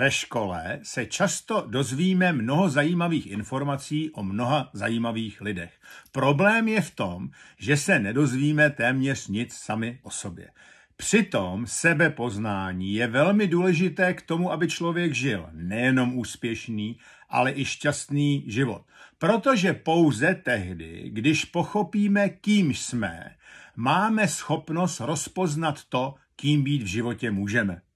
Ve škole se často dozvíme mnoho zajímavých informací o mnoha zajímavých lidech. Problém je v tom, že se nedozvíme téměř nic sami o sobě. Přitom sebepoznání je velmi důležité k tomu, aby člověk žil nejenom úspěšný, ale i šťastný život. Protože pouze tehdy, když pochopíme, kým jsme, máme schopnost rozpoznat to, kým být v životě můžeme.